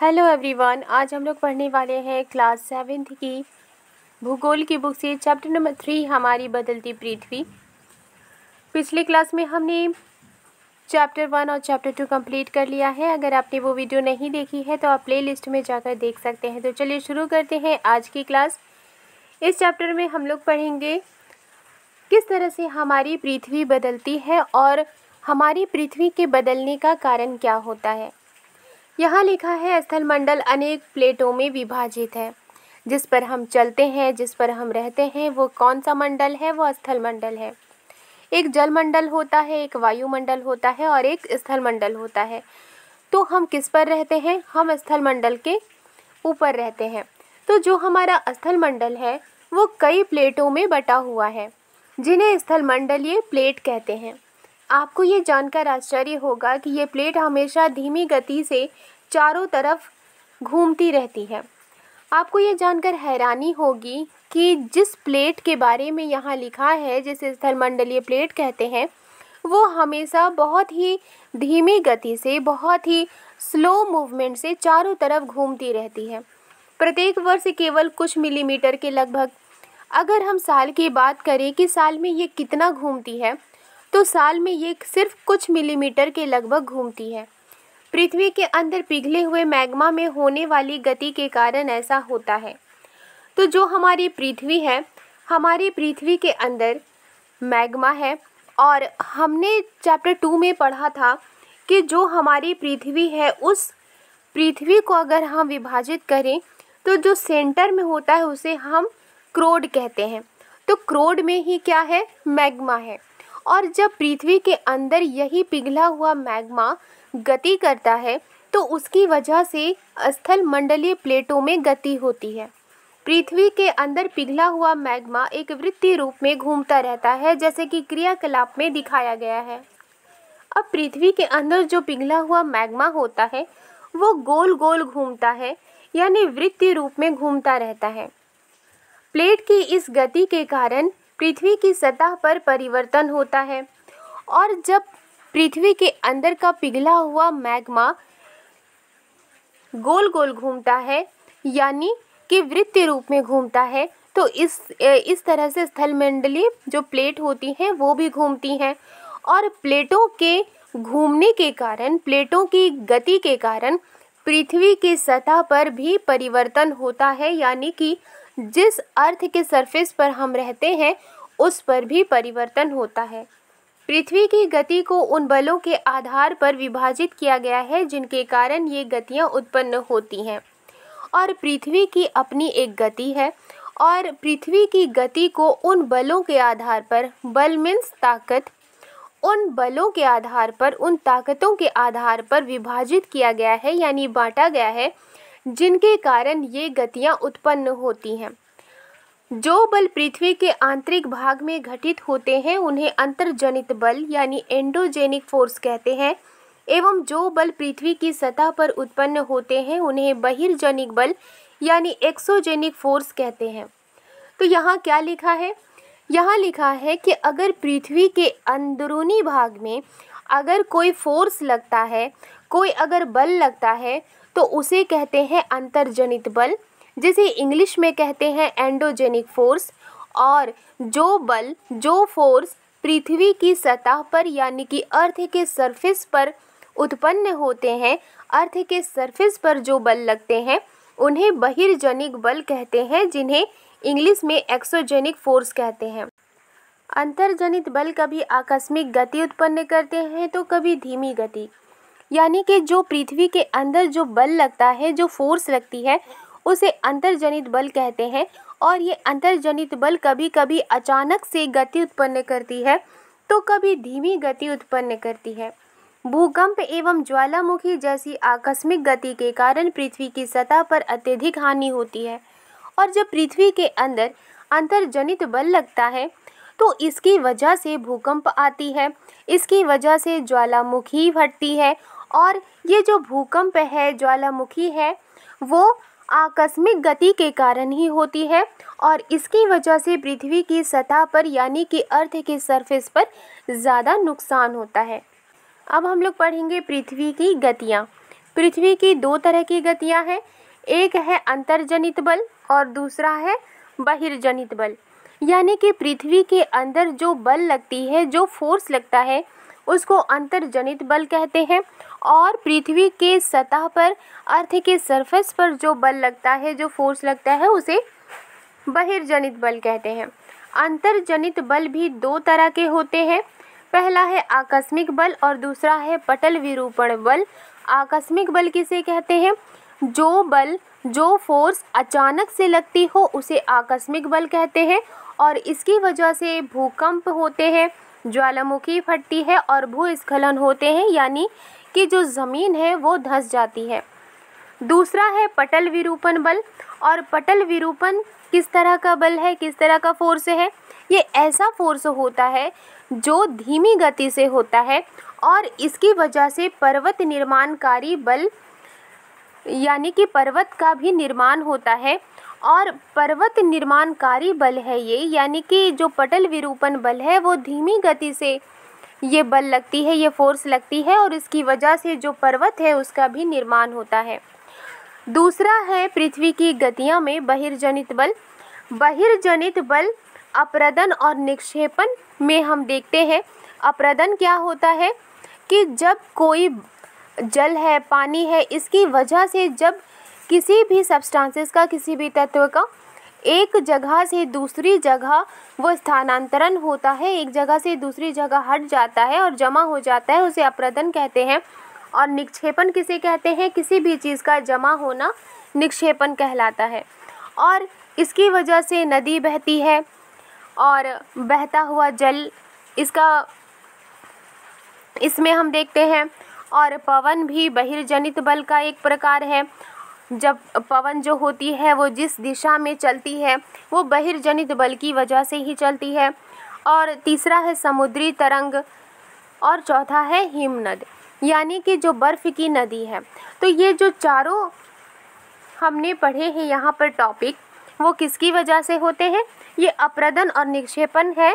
hello everyone आज हम लोग पढ़ने वाले हैं क्लास सेवेंथ की भूगोल की बुक से चैप्टर नंबर थ्री हमारी बदलती पृथ्वी पिछले क्लास में हमने चैप्टर वन और चैप्टर टू कंप्लीट कर लिया है अगर आपने वो वीडियो नहीं देखी है तो आप प्लेलिस्ट में जाकर देख सकते हैं तो चलिए शुरू करते हैं आज की क्लास इस चैप्टर में हम लोग पढ़ेंगे किस तरह से हमारी पृथ्वी बदलती है और हमारी पृथ्वी के बदलने का कारण क्या होता है यहाँ लिखा है स्थल मंडल अनेक प्लेटों में विभाजित है जिस पर हम चलते हैं जिस पर हम रहते हैं वो कौन सा मंडल है वो स्थल मंडल है एक जल मंडल होता है एक वायुमंडल होता है और एक स्थल मंडल होता है तो हम किस पर रहते हैं हम स्थल मंडल के ऊपर रहते हैं तो जो हमारा स्थल मंडल है वो कई प्लेटों में बटा हुआ है जिन्हें स्थल मंडलीय प्लेट कहते हैं आपको ये जानकर आश्चर्य होगा कि ये प्लेट हमेशा धीमी गति से चारों तरफ घूमती रहती है आपको ये जानकर हैरानी होगी कि जिस प्लेट के बारे में यहाँ लिखा है जिसे स्थलमंडलीय प्लेट कहते हैं वो हमेशा बहुत ही धीमी गति से बहुत ही स्लो मूवमेंट से चारों तरफ घूमती रहती है प्रत्येक वर्ष केवल कुछ मिलीमीटर के लगभग अगर हम साल की बात करें कि साल में ये कितना घूमती है तो साल में ये सिर्फ कुछ मिलीमीटर के लगभग घूमती है पृथ्वी के अंदर पिघले हुए मैग्मा में होने वाली गति के कारण ऐसा होता है तो जो हमारी पृथ्वी है हमारी पृथ्वी के अंदर मैग्मा है और हमने चैप्टर टू में पढ़ा था कि जो हमारी पृथ्वी है उस पृथ्वी को अगर हम विभाजित करें तो जो सेंटर में होता है उसे हम क्रोड कहते हैं तो क्रोड में ही क्या है मैग्मा है और जब पृथ्वी के अंदर यही पिघला हुआ मैग्मा गति करता है तो उसकी वजह से स्थल मंडलीय प्लेटों में गति होती है पृथ्वी के अंदर पिघला हुआ मैग्मा एक वृत्तीय रूप में घूमता रहता है जैसे कि क्रियाकलाप में दिखाया गया है अब पृथ्वी के अंदर जो पिघला हुआ मैग्मा होता है वो गोल गोल घूमता है यानी वृत्तीय रूप में घूमता रहता है प्लेट की इस गति के कारण पृथ्वी की सतह पर परिवर्तन होता है और जब पृथ्वी के अंदर का पिघला हुआ मैग्मा गोल गोल घूमता है यानी कि वृत्त रूप में घूमता है तो इस इस तरह से स्थलमंडलीय जो प्लेट होती हैं वो भी घूमती हैं और प्लेटों के घूमने के कारण प्लेटों की गति के कारण पृथ्वी की सतह पर भी परिवर्तन होता है यानी कि जिस अर्थ के सरफेस पर हम रहते हैं उस पर भी परिवर्तन होता है पृथ्वी की गति को उन बलों के आधार पर विभाजित किया गया है जिनके कारण ये गतियाँ उत्पन्न होती हैं और पृथ्वी की अपनी एक गति है और पृथ्वी की गति को उन बलों के आधार पर बल मीन्स ताकत उन बलों के आधार पर उन ताकतों के आधार पर विभाजित किया गया है यानी बांटा गया है जिनके कारण ये गतियाँ उत्पन्न होती हैं जो बल पृथ्वी के आंतरिक भाग में घटित होते हैं उन्हें अंतर्जनित बल यानी एंडोजेनिक फोर्स कहते हैं एवं जो बल पृथ्वी की सतह पर उत्पन्न होते हैं उन्हें बहिर्जनिक बल यानी एक्सोजेनिक फोर्स कहते हैं तो यहाँ क्या लिखा है यहाँ लिखा है कि अगर पृथ्वी के अंदरूनी भाग में अगर कोई फोर्स लगता है कोई अगर बल लगता है तो उसे कहते हैं अंतर्जनित बल जिसे इंग्लिश में कहते हैं एंडोजेनिक फोर्स और जो बल जो फोर्स पृथ्वी की सतह पर यानी कि अर्थ के सरफेस पर उत्पन्न होते हैं अर्थ के सरफेस पर जो बल लगते हैं उन्हें बहिर्जनिक बल कहते हैं जिन्हें इंग्लिश में एक्सोजेनिक फोर्स कहते हैं अंतर्जनित बल कभी आकस्मिक गति उत्पन्न करते हैं तो कभी धीमी गति यानी कि जो पृथ्वी के अंदर जो बल लगता है जो फोर्स लगती है उसे अंतर्जनित बल कहते हैं और ये अंतर्जनित बल कभी कभी अचानक से गति उत्पन्न करती है तो कभी धीमी गति उत्पन्न करती है भूकंप एवं ज्वालामुखी जैसी आकस्मिक गति के कारण पृथ्वी की सतह पर अत्यधिक हानि होती है और जब पृथ्वी के अंदर अंतर्जनित बल लगता है तो इसकी वजह से भूकंप आती है इसकी वजह से ज्वालामुखी फटती है और ये जो भूकंप है ज्वालामुखी है वो आकस्मिक गति के कारण ही होती है और इसकी वजह से पृथ्वी की सतह पर यानी कि अर्थ के सरफेस पर ज़्यादा नुकसान होता है अब हम लोग पढ़ेंगे पृथ्वी की गतियाँ पृथ्वी की दो तरह की गतियाँ हैं एक है अंतर्जनित बल और दूसरा है बहिर्जनित बल यानी कि पृथ्वी के अंदर जो बल लगती है जो फोर्स लगता है उसको अंतर्जनित बल कहते हैं और पृथ्वी के सतह पर अर्थ के सरफेस पर जो बल लगता है जो फोर्स लगता है उसे बहिर्जनित बल कहते हैं अंतर्जनित बल भी दो तरह के होते हैं पहला है आकस्मिक बल और दूसरा है पटल विरूपण बल आकस्मिक बल किसे कहते हैं जो बल जो फोर्स अचानक से लगती हो उसे आकस्मिक बल कहते हैं और इसकी वजह से भूकंप होते हैं ज्वालामुखी फटती है और भूस्खलन होते हैं यानी कि जो ज़मीन है वो धंस जाती है दूसरा है पटल विरूपण बल और पटल विरूपण किस तरह का बल है किस तरह का फोर्स है ये ऐसा फोर्स होता है जो धीमी गति से होता है और इसकी वजह से पर्वत निर्माणकारी बल यानी कि पर्वत का भी निर्माण होता है और पर्वत निर्माणकारी बल है ये यानी कि जो पटल विरूपण बल है वो धीमी गति से ये बल लगती है ये फोर्स लगती है और इसकी वजह से जो पर्वत है उसका भी निर्माण होता है दूसरा है पृथ्वी की गतियों में बहिर्जनित बल बहिर्जनित बल अप्रदन और निक्षेपण में हम देखते हैं अप्रदन क्या होता है कि जब कोई जल है पानी है इसकी वजह से जब किसी भी सब्सटेंसेस का किसी भी तत्व का एक जगह से दूसरी जगह वो स्थानांतरण होता है एक जगह से दूसरी जगह हट जाता है और जमा हो जाता है उसे अप्रदन कहते हैं और निक्षेपण किसे कहते हैं किसी भी चीज़ का जमा होना निक्षेपण कहलाता है और इसकी वजह से नदी बहती है और बहता हुआ जल इसका इसमें हम देखते हैं और पवन भी बहिर्जनित बल का एक प्रकार है जब पवन जो होती है वो जिस दिशा में चलती है वो बहिर्जनित बल की वजह से ही चलती है और तीसरा है समुद्री तरंग और चौथा है हिमनद यानी कि जो बर्फ़ की नदी है तो ये जो चारों हमने पढ़े हैं यहाँ पर टॉपिक वो किसकी वजह से होते हैं ये अप्रदन और निक्षेपण है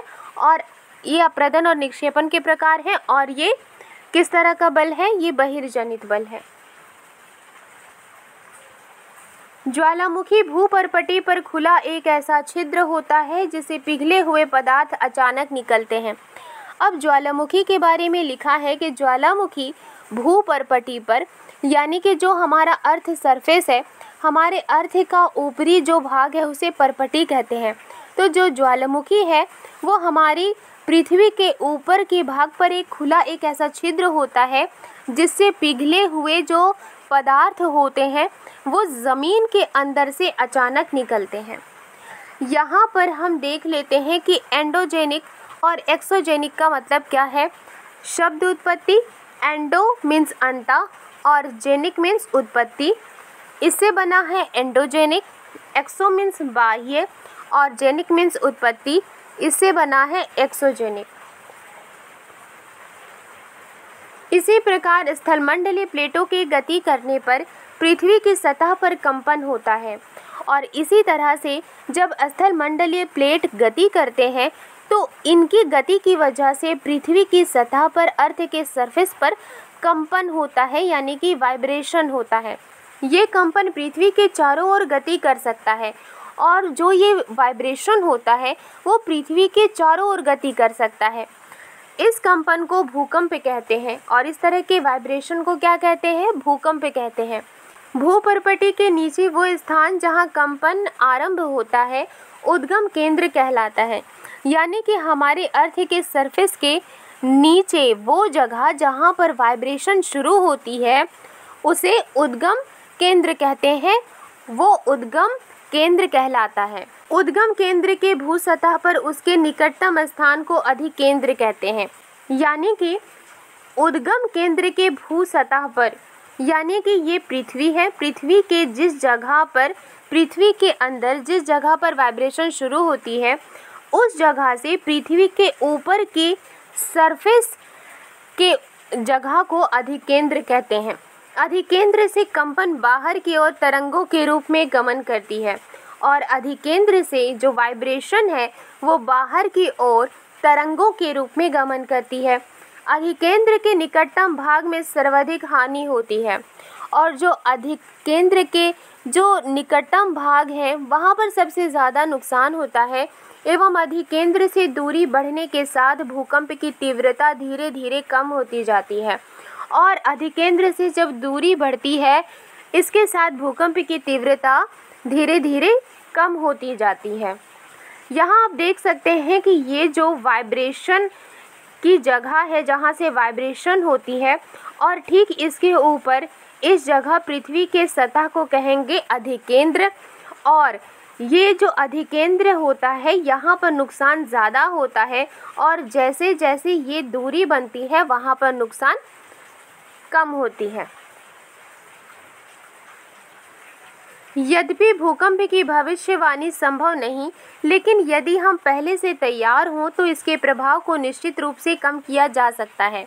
और ये अप्रदन और निक्षेपण के प्रकार हैं और ये किस तरह का बल है ये बहिर्जनित बल है ज्वालामुखी भूपर्पटी पर खुला एक ऐसा छिद्र होता है जिसे पिघले हुए पदार्थ अचानक निकलते हैं अब ज्वालामुखी के बारे में लिखा है कि ज्वालामुखी भूपर्पटी पर यानी कि जो हमारा अर्थ सरफेस है हमारे अर्थ का ऊपरी जो भाग है उसे परपटी कहते हैं तो जो ज्वालामुखी है वो हमारी पृथ्वी के ऊपर के भाग पर एक खुला एक ऐसा छिद्र होता है जिससे पिघले हुए जो पदार्थ होते हैं वो ज़मीन के अंदर से अचानक निकलते हैं यहाँ पर हम देख लेते हैं कि एंडोजेनिक और एक्सोजेनिक का मतलब क्या है शब्द उत्पत्ति एंडो मीन्स अंडा और जेनिक मीन्स उत्पत्ति इससे बना है एंडोजेनिक एक्सो मीन्स बाह्य और जेनिक मीन्स उत्पत्ति इससे बना है एक्सोजेनिक इसी प्रकार स्थलमंडलीय प्लेटों के गति करने पर पृथ्वी की सतह पर कंपन होता है और इसी तरह से जब स्थलमंडलीय प्लेट गति करते हैं तो इनकी गति की वजह से पृथ्वी की सतह पर अर्थ के सरफेस पर कंपन होता है यानी कि वाइब्रेशन होता है ये कंपन पृथ्वी के चारों ओर गति कर सकता है और जो ये वाइब्रेशन होता है वो पृथ्वी के चारों ओर गति कर सकता है इस कंपन को भूकंप कहते हैं और इस तरह के वाइब्रेशन को क्या कहते हैं भूकंप कहते हैं भूपरपटी के नीचे वो स्थान जहाँ कंपन आरंभ होता है उद्गम केंद्र कहलाता है यानी कि हमारे अर्थ के सरफेस के नीचे वो जगह जहाँ पर वाइब्रेशन शुरू होती है उसे उद्गम केंद्र कहते हैं वो उद्गम केंद्र कहलाता है उद्गम केंद्र के भू सतह पर उसके निकटतम स्थान को अधिकेंद्र कहते हैं यानी कि उद्गम केंद्र के भू सतह पर यानी कि ये पृथ्वी है पृथ्वी के जिस जगह पर पृथ्वी के अंदर जिस जगह पर वाइब्रेशन शुरू होती है उस जगह से पृथ्वी के ऊपर के सरफेस के जगह को अधिकेंद्र कहते हैं अधिकेंद्र से कंपन बाहर की ओर तरंगों के रूप में गमन करती है और अधिकेंद्र से जो वाइब्रेशन है वो बाहर की ओर तरंगों के रूप में गमन करती है अधिकेंद्र के निकटतम भाग में सर्वाधिक हानि होती है और जो अधिक केंद्र के जो निकटतम भाग हैं वहाँ पर सबसे ज़्यादा नुकसान होता है एवं अधिकेंद्र से दूरी बढ़ने के साथ भूकंप की तीव्रता धीरे धीरे कम होती जाती है और अधिकेंद्र से जब दूरी बढ़ती है इसके साथ भूकंप की तीव्रता धीरे धीरे कम होती जाती है यहाँ आप देख सकते हैं कि ये जो वाइब्रेशन की जगह है जहाँ से वाइब्रेशन होती है और ठीक इसके ऊपर इस जगह पृथ्वी के सतह को कहेंगे अधिकेंद्र और ये जो अधिकेंद्र होता है यहाँ पर नुकसान ज़्यादा होता है और जैसे जैसे ये दूरी बनती है वहाँ पर नुकसान कम होती है यद्यपि भूकंप की भविष्यवाणी संभव नहीं लेकिन यदि हम पहले से तैयार हों तो इसके प्रभाव को निश्चित रूप से कम किया जा सकता है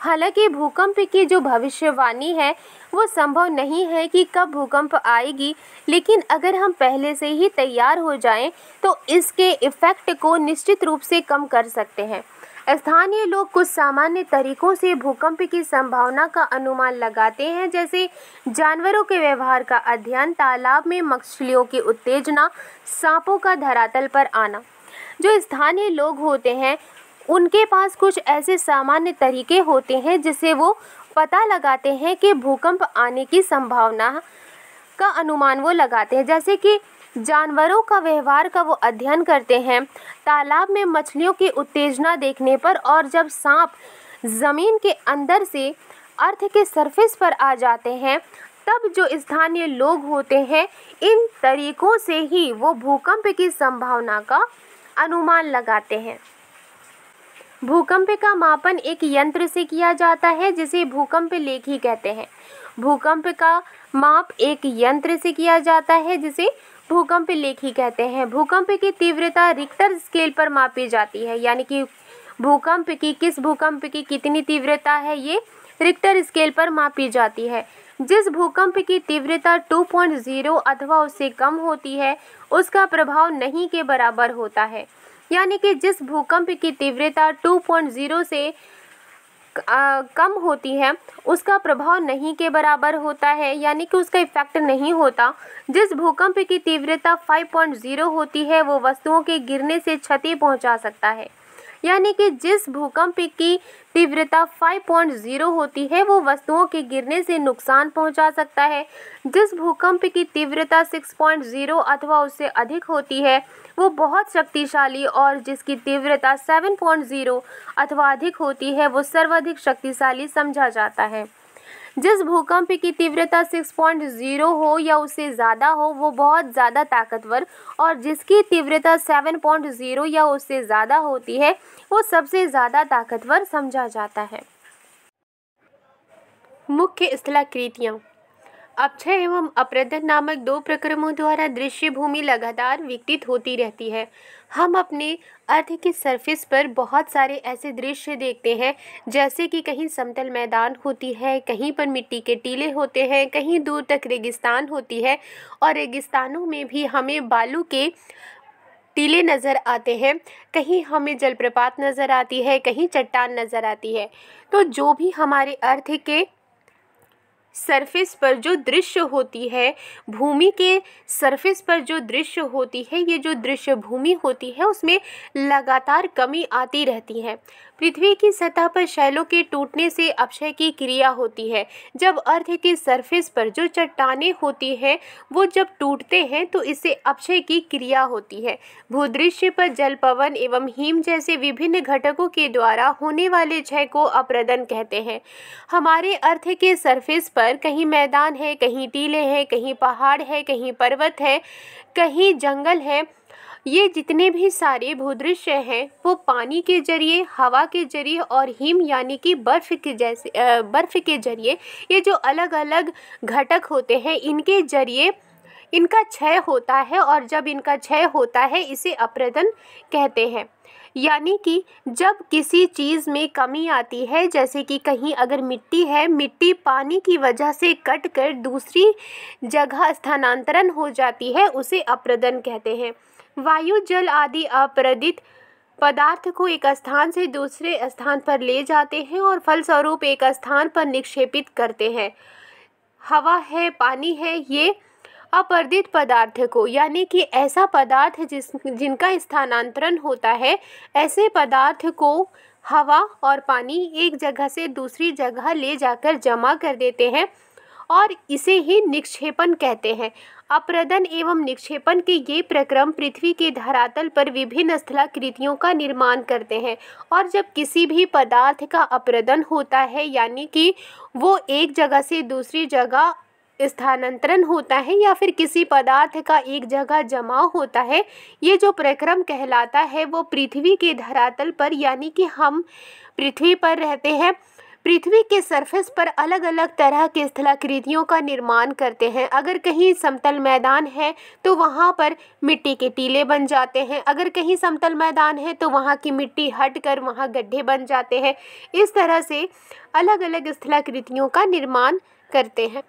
हालांकि भूकंप की जो भविष्यवाणी है वो संभव नहीं है कि कब भूकंप आएगी लेकिन अगर हम पहले से ही तैयार हो जाएं तो इसके इफ़ेक्ट को निश्चित रूप से कम कर सकते हैं स्थानीय लोग कुछ सामान्य तरीकों से भूकंप की संभावना का अनुमान लगाते हैं जैसे जानवरों के व्यवहार का अध्ययन तालाब में मछलियों की उत्तेजना सांपों का धरातल पर आना जो स्थानीय लोग होते हैं उनके पास कुछ ऐसे सामान्य तरीके होते हैं जिससे वो पता लगाते हैं कि भूकंप आने की संभावना का अनुमान वो लगाते हैं जैसे कि जानवरों का व्यवहार का वो अध्ययन करते हैं तालाब में मछलियों की उत्तेजना देखने पर और जब सांप ज़मीन के अंदर से अर्थ के सरफेस पर आ जाते हैं तब जो स्थानीय लोग होते हैं इन तरीकों से ही वो भूकंप की संभावना का अनुमान लगाते हैं भूकंप का मापन एक यंत्र से किया जाता है जिसे भूकंप लेखी कहते हैं भूकंप का माप एक यंत्र से किया जाता है जिसे भूकंप लेखी कहते हैं भूकंप की तीव्रता रिक्टर स्केल पर मापी जाती है यानी कि भूकंप की किस भूकंप की कितनी तीव्रता है ये रिक्टर स्केल पर मापी जाती है जिस भूकंप की तीव्रता 2.0 अथवा उससे कम होती है उसका प्रभाव नहीं के बराबर होता है यानी कि जिस भूकंप की तीव्रता 2.0 से कम होती है उसका प्रभाव नहीं के बराबर होता है यानी कि उसका इफेक्ट नहीं होता जिस भूकंप की तीव्रता 5.0 होती है वो वस्तुओं के गिरने से क्षति पहुंचा सकता है यानी कि जिस भूकंप की तीव्रता 5.0 होती है वो वस्तुओं के गिरने से नुकसान पहुंचा सकता है जिस भूकंप की तीव्रता 6.0 अथवा उससे अधिक होती है वो बहुत शक्तिशाली और जिसकी तीव्रता 7.0 अथवा अधिक होती है वो सर्वाधिक शक्तिशाली समझा जाता है जिस भूकंप की तीव्रता 6.0 हो या उससे ज़्यादा हो वो बहुत ज़्यादा ताकतवर और जिसकी तीव्रता 7.0 या उससे ज़्यादा होती है वो सबसे ज़्यादा ताकतवर समझा जाता है मुख्य स्थलाकृतियाँ अक्षय एवं अप्रदन नामक दो प्रक्रमों द्वारा दृश्य भूमि लगातार विकटित होती रहती है हम अपने अर्थ की सरफेस पर बहुत सारे ऐसे दृश्य देखते हैं जैसे कि कहीं समतल मैदान होती है कहीं पर मिट्टी के टीले होते हैं कहीं दूर तक रेगिस्तान होती है और रेगिस्तानों में भी हमें बालू के टीले नज़र आते हैं कहीं हमें जलप्रपात नज़र आती है कहीं चट्टान नज़र आती है तो जो भी हमारे अर्थ के सरफेस पर जो दृश्य होती है भूमि के सरफेस पर जो दृश्य होती है ये जो दृश्य भूमि होती है उसमें लगातार कमी आती रहती है पृथ्वी की सतह पर शैलों के टूटने से अपक्षय की क्रिया होती है जब अर्थ के सरफेस पर जो चट्टाने होती हैं वो जब टूटते हैं तो इससे अपशय की क्रिया होती है भूदृश्य पर जल पवन एवं हिम जैसे विभिन्न घटकों के द्वारा होने वाले क्षय को अप्रदन कहते हैं हमारे अर्थ के सरफेस पर पर कहीं मैदान है कहीं टीले हैं कहीं पहाड़ है कहीं पर्वत है कहीं जंगल है ये जितने भी सारे भूदृश्य हैं वो पानी के जरिए हवा के जरिए और हिम यानी कि बर्फ़ के जैसे बर्फ़ के जरिए ये जो अलग अलग घटक होते हैं इनके जरिए इनका क्षय होता है और जब इनका क्षय होता है इसे अप्रदन कहते हैं यानी कि जब किसी चीज़ में कमी आती है जैसे कि कहीं अगर मिट्टी है मिट्टी पानी की वजह से कट कर दूसरी जगह स्थानांतरण हो जाती है उसे अप्रदन कहते हैं वायु जल आदि अप्रदित पदार्थ को एक स्थान से दूसरे स्थान पर ले जाते हैं और फलस्वरूप एक स्थान पर निक्षेपित करते हैं हवा है पानी है ये अपर्दित पदार्थ को यानी कि ऐसा पदार्थ जिस जिनका स्थानांतरण होता है ऐसे पदार्थ को हवा और पानी एक जगह से दूसरी जगह ले जाकर जमा कर देते हैं और इसे ही निक्षेपण कहते हैं अपरदन एवं निक्षेपण के ये प्रक्रम पृथ्वी के धरातल पर विभिन्न स्थलाकृतियों का निर्माण करते हैं और जब किसी भी पदार्थ का अपरदन होता है यानी कि वो एक जगह से दूसरी जगह स्थानांतरण होता है या फिर किसी पदार्थ का एक जगह जमाव होता है ये जो प्रक्रम कहलाता है वो पृथ्वी के धरातल पर यानी कि हम पृथ्वी पर रहते हैं पृथ्वी के सरफेस पर अलग अलग तरह के स्थलाकृतियों का निर्माण करते हैं अगर कहीं समतल मैदान है तो वहाँ पर मिट्टी के टीले बन जाते हैं अगर कहीं समतल मैदान है तो वहाँ की मिट्टी हट कर वहाँ गड्ढे बन जाते हैं इस तरह से अलग अलग स्थलाकृतियों का निर्माण करते हैं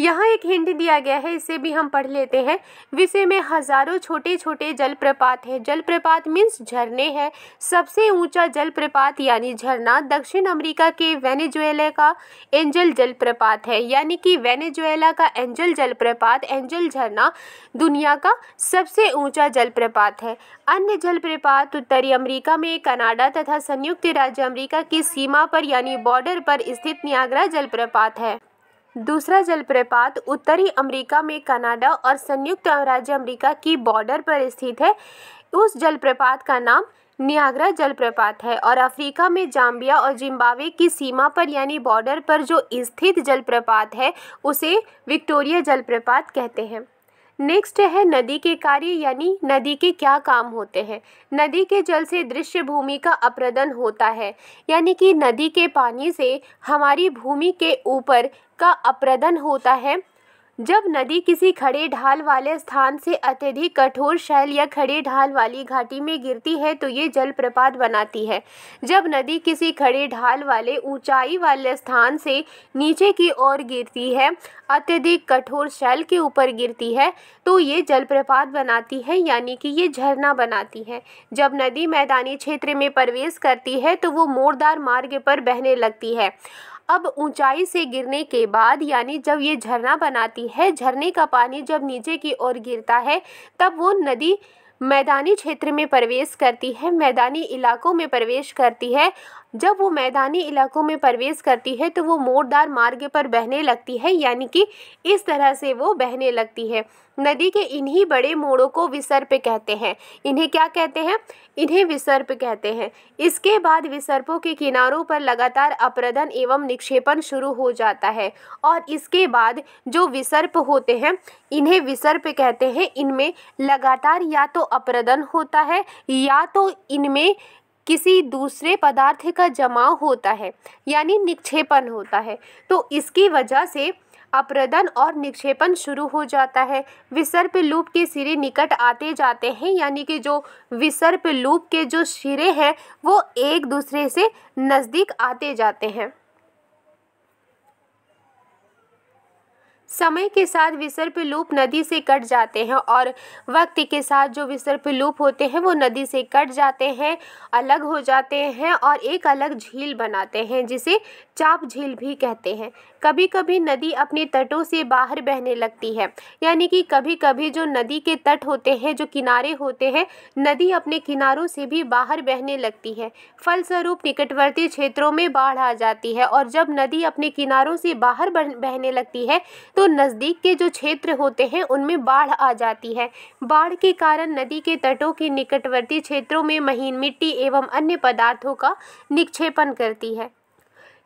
यहाँ एक हिंट दिया गया है इसे भी हम पढ़ लेते हैं विषय में हजारों छोटे छोटे जलप्रपात हैं जलप्रपात मीन्स झरने हैं सबसे ऊंचा जलप्रपात यानी झरना दक्षिण अमेरिका के वेनेजुएला का एंजल जलप्रपात है यानी कि वेनेजुएला का एंजल जलप्रपात एंजल झरना दुनिया का सबसे ऊंचा जलप्रपात है अन्य जलप्रपात उत्तरी अमरीका में कनाडा तथा संयुक्त राज्य अमरीका की सीमा पर यानी बॉर्डर पर स्थित न्यागरा जलप्रपात है दूसरा जलप्रपात उत्तरी अमेरिका में कनाडा और संयुक्त राज्य अमेरिका की बॉर्डर पर स्थित है उस जलप्रपात का नाम नियाग्रा जलप्रपात है और अफ्रीका में जाम्बिया और जिम्बावे की सीमा पर यानी बॉर्डर पर जो स्थित जलप्रपात है उसे विक्टोरिया जलप्रपात कहते हैं नेक्स्ट है नदी के कार्य यानी नदी के क्या काम होते हैं नदी के जल से दृश्य भूमि का अप्रदन होता है यानी कि नदी के पानी से हमारी भूमि के ऊपर का अप्रदन होता है जब नदी किसी खड़े ढाल वाले स्थान से अत्यधिक कठोर शैल या खड़े ढाल वाली घाटी में गिरती है तो ये जलप्रपात बनाती है जब नदी किसी खड़े ढाल वाले ऊंचाई वाले स्थान से नीचे की ओर गिरती है अत्यधिक कठोर शैल के ऊपर गिरती है तो ये जलप्रपात बनाती है यानी कि ये झरना बनाती है जब नदी मैदानी क्षेत्र में प्रवेश करती है तो वो मोरदार मार्ग पर बहने लगती है अब ऊंचाई से गिरने के बाद यानी जब ये झरना बनाती है झरने का पानी जब नीचे की ओर गिरता है तब वो नदी मैदानी क्षेत्र में प्रवेश करती है मैदानी इलाकों में प्रवेश करती है जब वो मैदानी इलाकों में प्रवेश करती है तो वो मोड़दार मार्ग पर बहने लगती है यानी कि इस तरह से वो बहने लगती है नदी के इन्हीं बड़े मोड़ों को विसर्प कहते हैं इन्हें क्या कहते हैं इन्हें विसर्प कहते हैं इसके बाद विसर्पों के किनारों पर लगातार अपरदन एवं निक्षेपण शुरू हो जाता है और इसके बाद जो विसर्प होते हैं इन्हें विसर्प कहते हैं इनमें लगातार या तो अपरदन होता है या तो इनमें किसी दूसरे पदार्थ का जमाव होता है यानी निक्षेपण होता है तो इसकी वजह से अपरदन और निक्षेपण शुरू हो जाता है विसर्प लूप के सिरे निकट आते जाते हैं यानी कि जो विसर्प लूप के जो सिरे हैं वो एक दूसरे से नज़दीक आते जाते हैं समय के साथ विसर्प लूप नदी से कट जाते हैं और वक्त के साथ जो विसर्प लूप होते हैं वो नदी से कट जाते हैं अलग हो जाते हैं और एक अलग झील बनाते हैं जिसे चाप झील भी कहते हैं कभी कभी नदी अपने तटों से बाहर बहने लगती है यानी कि कभी कभी जो नदी के तट होते हैं जो किनारे होते हैं नदी अपने किनारों से भी बाहर बहने लगती है फलस्वरूप निकटवर्ती क्षेत्रों में बाढ़ आ जाती है और जब नदी अपने किनारों से बाहर बहने लगती है तो नज़दीक के जो क्षेत्र होते हैं उनमें बाढ़ आ जाती है बाढ़ के कारण नदी के तटों के निकटवर्ती क्षेत्रों में महीन मिट्टी एवं अन्य पदार्थों का निक्षेपण करती है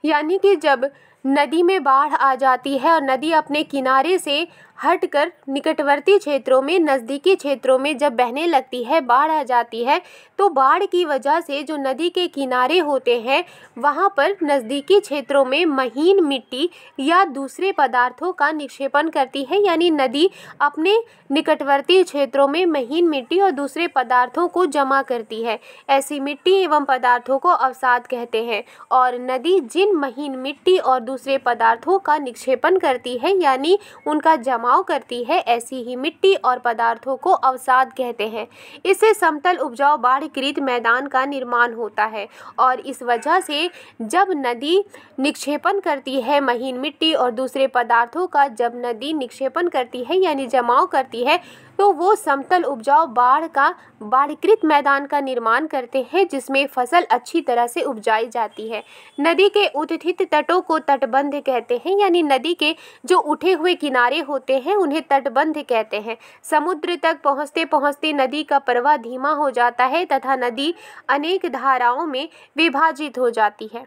यानी कि जब नदी में बाढ़ आ जाती है और नदी अपने किनारे से हटकर निकटवर्ती क्षेत्रों में नज़दीकी क्षेत्रों में जब बहने लगती है बाढ़ आ जाती है तो बाढ़ की वजह से जो नदी के किनारे होते हैं वहाँ पर नज़दीकी क्षेत्रों में महीन मिट्टी या दूसरे पदार्थों का निक्षेपण करती है यानी नदी अपने निकटवर्ती क्षेत्रों में महीन मिट्टी और दूसरे पदार्थों को जमा करती है ऐसी मिट्टी एवं पदार्थों को अवसाद कहते हैं और नदी जिन महीन मिट्टी और दूसरे पदार्थों का निक्षेपण करती है यानी उनका जमा जमाव करती है ऐसी ही मिट्टी और पदार्थों को अवसाद कहते हैं इससे समतल उपजाऊ बाढ़कृत मैदान का निर्माण होता है और इस वजह से जब नदी निक्षेपण करती है महीन मिट्टी और दूसरे पदार्थों का जब नदी निक्षेपण करती है यानी जमाव करती है तो वो समतल उपजाऊ बाढ़ का बाढ़कृत मैदान का निर्माण करते हैं जिसमें फसल अच्छी तरह से उपजाई जाती है नदी के उत्थित तटों को तटबंध कहते हैं यानी नदी के जो उठे हुए किनारे होते हैं उन्हें तटबंध कहते हैं समुद्र तक पहुँचते पहुँचते नदी का प्रवाह धीमा हो जाता है तथा नदी अनेक धाराओं में विभाजित हो जाती है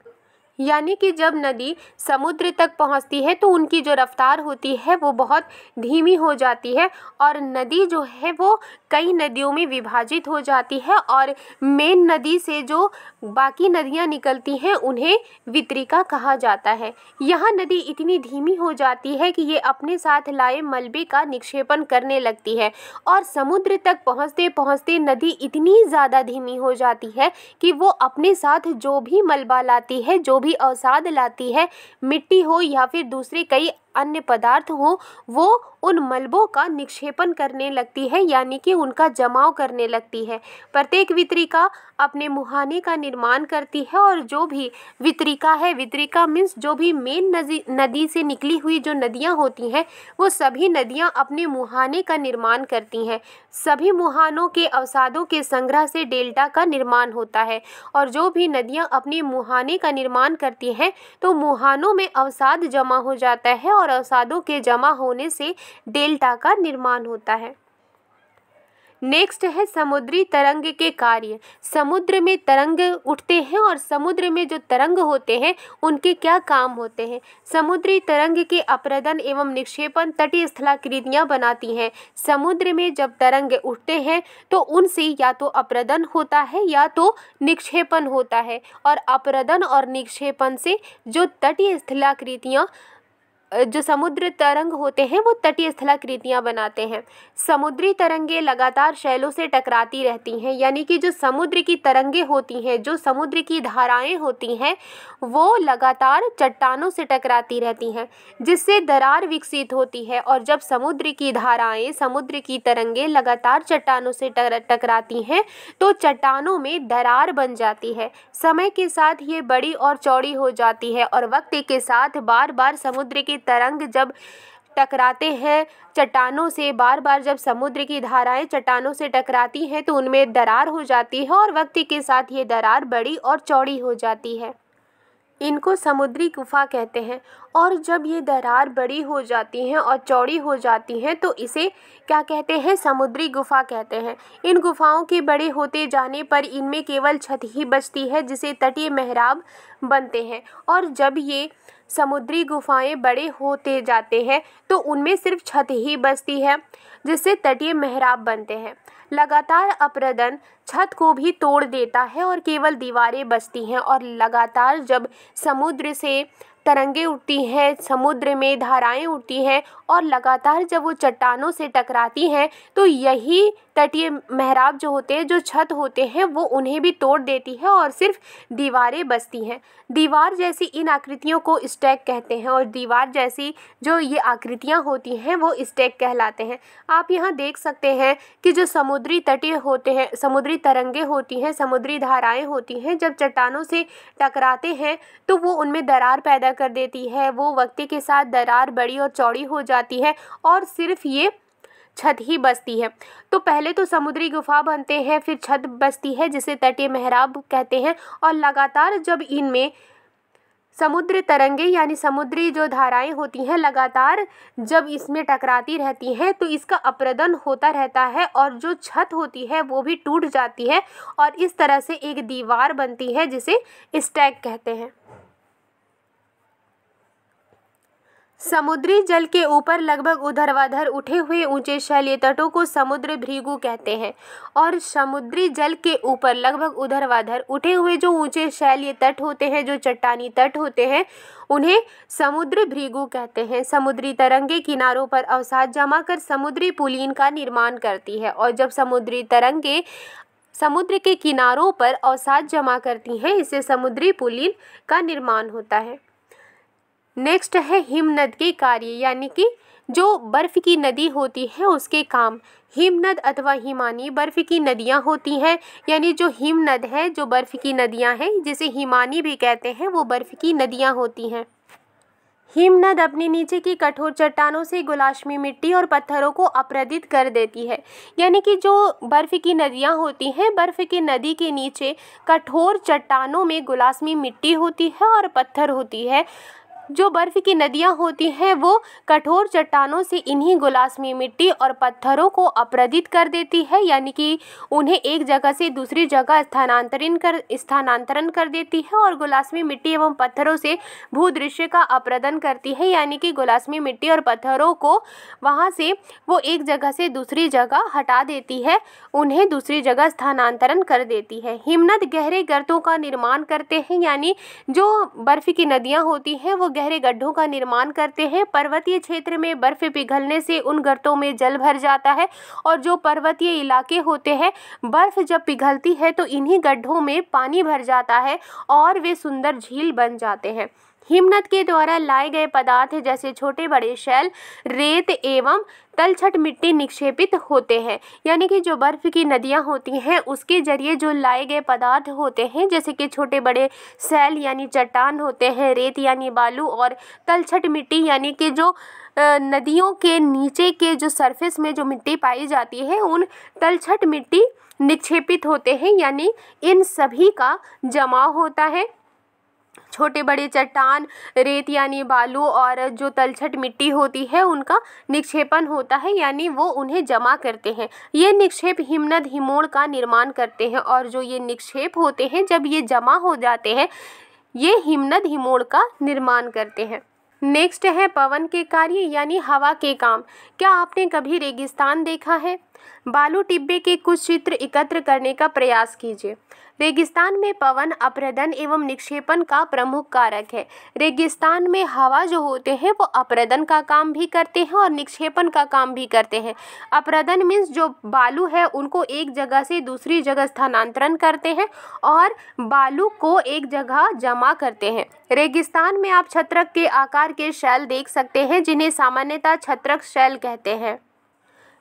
यानी कि जब नदी समुद्र तक पहुंचती है तो उनकी जो रफ़्तार होती है वो बहुत धीमी हो जाती है और नदी जो है वो कई नदियों में विभाजित हो जाती है और मेन नदी से जो बाकी नदियाँ निकलती हैं उन्हें वितरिका कहा जाता है यहाँ नदी इतनी धीमी हो जाती है कि ये अपने साथ लाए मलबे का निक्षेपण करने लगती है और समुद्र तक पहुँचते पहुँचते नदी इतनी ज़्यादा धीमी हो जाती है कि वो अपने साथ जो भी मलबा लाती है जो भी भी अवसाद लाती है मिट्टी हो या फिर दूसरे कई अन्य पदार्थ हों वो उन मलबों का निक्षेपण करने लगती है यानी कि उनका जमाव करने लगती है प्रत्येक वितरिका अपने मुहाने का निर्माण करती है और जो भी वितरिका है वितरिका मीन्स जो भी मेन नदी नदी से निकली हुई जो नदियाँ होती हैं वो सभी नदियाँ अपने मुहाने का निर्माण करती हैं सभी मुहानों के अवसादों के संग्रह से डेल्टा का निर्माण होता है और जो भी नदियाँ अपने मुहाने का निर्माण करती हैं तो मुहानों में अवसाद जमा हो जाता है और और अवसादों के जमा होने से डेल्टा का निर्माण होता है नेक्स्ट है समुद्री तरंग के कार्य समुद्र में तरंग उठते हैं और समुद्र में जो तरंग होते हैं उनके क्या काम होते हैं समुद्री तरंग के अपरदन एवं निक्षेपण तटीय स्थलाकृतियाँ बनाती हैं समुद्र में जब तरंग उठते हैं तो उनसे या तो अपरदन होता है या तो निक्षेपण होता है और अपरदन और निक्षेपण से जो तटीय स्थलाकृतियाँ जो समुद्र तरंग होते हैं वो तटीय स्थलाकृतियाँ बनाते हैं समुद्री तरंगें लगातार शैलों से टकराती रहती हैं यानी कि जो समुद्र की तरंगें होती हैं जो समुद्र की धाराएं होती हैं वो लगातार चट्टानों से टकराती रहती हैं जिससे दरार विकसित होती है और जब समुद्र की धाराएं समुद्र की तरंगे लगातार चट्टानों से टकराती हैं तो चट्टानों में दरार बन जाती है समय के साथ ये बड़ी और चौड़ी हो जाती है और वक्त के साथ बार बार समुद्र की की तरंग जब टकराते हैं चट्टानों से बार बार जब समुद्र की धाराएं चट्टानों से टकराती हैं तो उनमें दरार हो जाती है और वक्त के साथ ये दरार बड़ी और चौड़ी हो जाती है इनको समुद्री गुफा कहते हैं और जब ये दरार बड़ी हो जाती हैं और चौड़ी हो जाती हैं तो इसे क्या कहते हैं समुद्री गुफा कहते हैं इन गुफाओं के बड़े होते जाने पर इनमें केवल छत ही बचती है जिसे तटीय मेहराब बनते हैं और जब ये समुद्री गुफाएं बड़े होते जाते हैं तो उनमें सिर्फ छत ही बसती है जिससे तटीय मेहराब बनते हैं लगातार अपरदन छत को भी तोड़ देता है और केवल दीवारें बचती हैं और लगातार जब समुद्र से तरंगे उठती हैं समुद्र में धाराएं उठती हैं और लगातार जब वो चट्टानों से टकराती हैं तो यही तटीय मेहराब जो होते हैं जो छत होते हैं वो उन्हें भी तोड़ देती है और सिर्फ दीवारें बसती हैं दीवार जैसी इन आकृतियों को स्टैक कहते हैं और दीवार जैसी जो ये आकृतियाँ होती हैं वो स्टैक कहलाते हैं आप यहाँ देख सकते हैं कि जो समुद्री तटीय होते हैं समुद्री तरंगे होती हैं समुद्री धाराएँ होती हैं जब चट्टानों से टकराते हैं तो वो उनमें दरार पैदा कर देती है वो वक्त के साथ दरार बड़ी और चौड़ी हो जाती है और सिर्फ ये छत ही बसती है तो पहले तो समुद्री गुफा बनते हैं फिर छत बसती है जिसे तटीय मेहराब कहते हैं और लगातार जब इनमें समुद्र तरंगे यानी समुद्री जो धाराएं होती हैं लगातार जब इसमें टकराती रहती हैं तो इसका अप्रदन होता रहता है और जो छत होती है वो भी टूट जाती है और इस तरह से एक दीवार बनती है जिसे स्टैग कहते हैं समुद्री जल के ऊपर लगभग उधरवाधर उठे हुए ऊंचे शैलीय तटों को समुद्र भृगु कहते हैं और समुद्री जल के ऊपर लगभग उधरवाधर उठे हुए जो ऊंचे शैलीय तट होते हैं जो चट्टानी तट होते हैं उन्हें समुद्र भृगु कहते हैं समुद्री तरंगे किनारों पर अवसाद जमा कर समुद्री पुलिन का निर्माण करती है और जब समुद्री तरंगे समुद्र के किनारों पर अवसाद जमा करती हैं इससे समुद्री पुलिन का निर्माण होता है नेक्स्ट है हिमनद के कार्य यानी कि जो बर्फ़ की नदी होती है उसके काम हिमनद अथवा हिमानी बर्फ़ की नदियाँ होती हैं यानी जो हिमनद है जो बर्फ़ की नदियाँ हैं जिसे हिमानी भी कहते हैं वो बर्फ़ की नदियाँ होती हैं हिमनद अपने नीचे की कठोर चट्टानों से गुलाशमी मिट्टी और पत्थरों को अपरदित कर देती है यानी कि जो बर्फ़ की नदियाँ होती हैं बर्फ़ की नदी के नीचे कठोर चट्टानों में गुलाशमी मिट्टी होती है और पत्थर होती है जो बर्फ़ की नदियाँ होती हैं वो कठोर चट्टानों से इन्हीं गुलासमी मिट्टी और पत्थरों को अपरदित कर देती है यानी कि उन्हें एक जगह से दूसरी जगह स्थानांतरण कर स्थानांतरण कर देती है और गुलासमी मिट्टी एवं पत्थरों से भूदृश्य का अपरदन करती है यानी कि गुलासमी मिट्टी और पत्थरों को वहाँ से वो एक जगह से दूसरी जगह हटा देती है उन्हें दूसरी जगह स्थानांतरण कर देती है हिमनद गहरे गर्तों का निर्माण करते हैं यानी जो बर्फ़ की नदियाँ होती हैं वो गहरे गड्ढों का निर्माण करते हैं पर्वतीय क्षेत्र में बर्फ पिघलने से उन गर्तों में जल भर जाता है और जो पर्वतीय इलाके होते हैं बर्फ जब पिघलती है तो इन्हीं गड्ढों में पानी भर जाता है और वे सुंदर झील बन जाते हैं हिमनद के द्वारा लाए गए पदार्थ जैसे छोटे बड़े शैल रेत एवं तलछट मिट्टी निक्षेपित होते हैं यानी कि जो बर्फ़ की नदियाँ होती हैं उसके ज़रिए जो लाए गए पदार्थ होते हैं जैसे कि छोटे बड़े सैल यानी चट्टान होते हैं रेत यानी बालू और तलछट मिट्टी यानी कि जो नदियों के नीचे के जो सरफेस में जो मिट्टी पाई जाती है उन तलछट मिट्टी निक्षेपित होते हैं यानी इन सभी का जमाव होता है छोटे बड़े चट्टान रेत यानी बालू और जो तलछट मिट्टी होती है उनका निक्षेपण होता है यानी वो उन्हें जमा करते हैं ये निक्षेप हिमनद हिमोड़ का निर्माण करते हैं और जो ये निक्षेप होते हैं जब ये जमा हो जाते हैं ये हिमनद हिमोड़ का निर्माण करते हैं नेक्स्ट है पवन के कार्य यानी हवा के काम क्या आपने कभी रेगिस्तान देखा है बालू टिब्बे के कुछ चित्र एकत्र करने का प्रयास कीजिए रेगिस्तान में पवन अप्रदन एवं निक्षेपण का प्रमुख कारक है रेगिस्तान में हवा जो होते हैं वो अपरदन का काम भी करते हैं और निक्षेपण का काम भी करते हैं अपरदन मीन्स जो बालू है उनको एक जगह से दूसरी जगह स्थानांतरण करते हैं और बालू को एक जगह जमा करते हैं रेगिस्तान में आप छत्रक के आकार के शैल देख सकते हैं जिन्हें सामान्यतः छत्रक शैल कहते हैं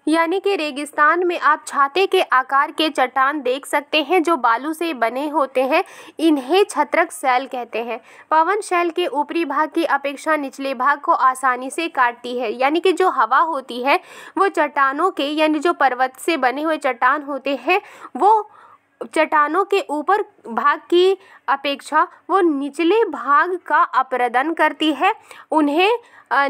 यानी कि रेगिस्तान में आप छाते के आकार के चट्टान देख सकते हैं जो बालू से बने होते हैं इन्हें छत्रक शैल कहते हैं पवन शैल के ऊपरी भाग की अपेक्षा निचले भाग को आसानी से काटती है यानी कि जो हवा होती है वो चट्टानों के यानी जो पर्वत से बने हुए चट्टान होते हैं वो चट्टानों के ऊपर भाग की अपेक्षा वो निचले भाग का अपरदन करती है उन्हें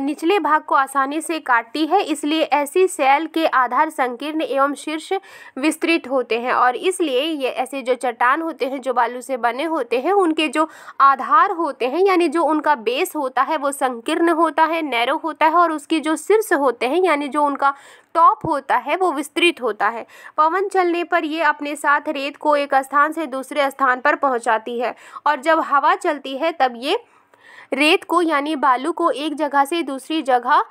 निचले भाग को आसानी से काटती है इसलिए ऐसी सेल के आधार संकीर्ण एवं शीर्ष विस्तृत होते हैं और इसलिए ये ऐसे जो चट्टान होते हैं जो बालू से बने होते हैं उनके जो आधार होते हैं यानी जो उनका बेस होता है वो संकीर्ण होता है नैरो होता है और उसकी जो शीर्ष होते हैं यानी जो उनका टॉप होता है वो विस्तृत होता है पवन चलने पर ये अपने साथ रेत को एक स्थान से दूसरे स्थान पर पहुँचाती है है और जब हवा चलती है तब ये रेत को यानी बालू को एक जगह से दूसरी जगह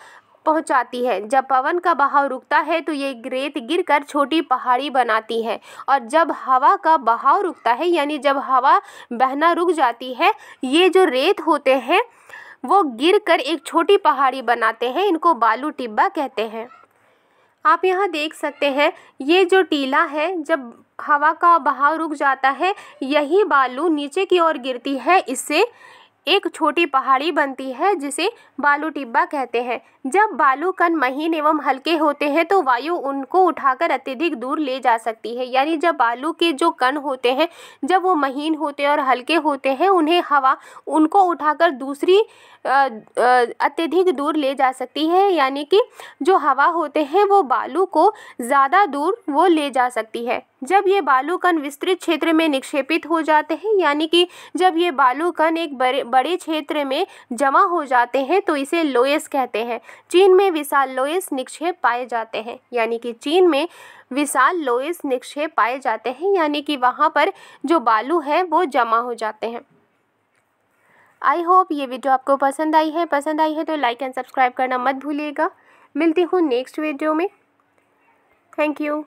पहुंचाती है जब पवन का बहाव रुकता है तो ये रेत गिरकर छोटी पहाड़ी बनाती है और जब हवा का बहाव रुकता है यानी जब हवा बहना रुक जाती है ये जो रेत होते हैं वो गिरकर एक छोटी पहाड़ी बनाते हैं इनको बालू टिब्बा कहते हैं आप यहाँ देख सकते हैं ये जो टीला है जब हवा का बहाव रुक जाता है यही बालू नीचे की ओर गिरती है इससे एक छोटी पहाड़ी बनती है जिसे बालू टिब्बा कहते हैं जब बालू कण महीन एवं हल्के होते हैं तो वायु उनको उठाकर अत्यधिक दूर ले जा सकती है यानी जब बालू के जो कण होते हैं जब वो महीन होते हैं और हल्के होते हैं उन्हें हवा उनको उठाकर दूसरी अत्यधिक दूर ले जा सकती है यानी कि जो हवा होते हैं वो बालू को ज़्यादा दूर वो ले जा सकती है जब ये बालू कण विस्तृत क्षेत्र में निक्षेपित हो जाते हैं यानी कि जब ये बालू कण एक बड़े बड़े क्षेत्र में जमा हो जाते हैं तो इसे लोएस कहते हैं चीन में विशाल लोएस निक्षेप पाए जाते हैं यानी कि चीन में विशाल लोएस निक्षेप पाए जाते हैं यानी कि वहाँ पर जो बालू है वो जमा हो जाते हैं आई होप ये वीडियो आपको पसंद आई है पसंद आई है तो लाइक एंड सब्सक्राइब करना मत भूलिएगा मिलती हूँ नेक्स्ट वीडियो में थैंक यू